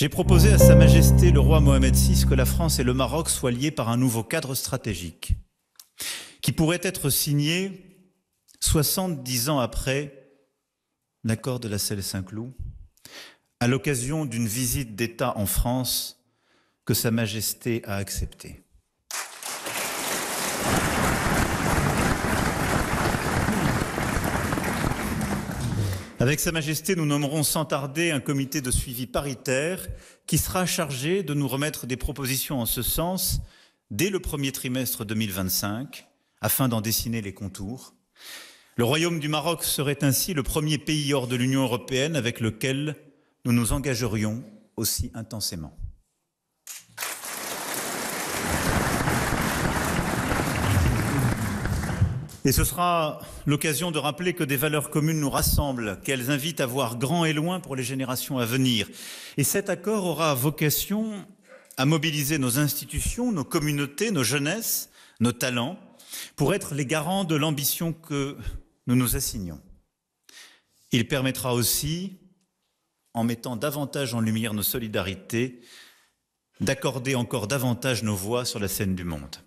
J'ai proposé à Sa Majesté le roi Mohamed VI que la France et le Maroc soient liés par un nouveau cadre stratégique qui pourrait être signé 70 ans après l'accord de la Selle saint cloud à l'occasion d'une visite d'État en France que Sa Majesté a acceptée. Avec Sa Majesté, nous nommerons sans tarder un comité de suivi paritaire qui sera chargé de nous remettre des propositions en ce sens dès le premier trimestre 2025 afin d'en dessiner les contours. Le Royaume du Maroc serait ainsi le premier pays hors de l'Union européenne avec lequel nous nous engagerions aussi intensément. Et ce sera l'occasion de rappeler que des valeurs communes nous rassemblent, qu'elles invitent à voir grand et loin pour les générations à venir. Et cet accord aura vocation à mobiliser nos institutions, nos communautés, nos jeunesses, nos talents, pour être les garants de l'ambition que nous nous assignons. Il permettra aussi, en mettant davantage en lumière nos solidarités, d'accorder encore davantage nos voix sur la scène du monde.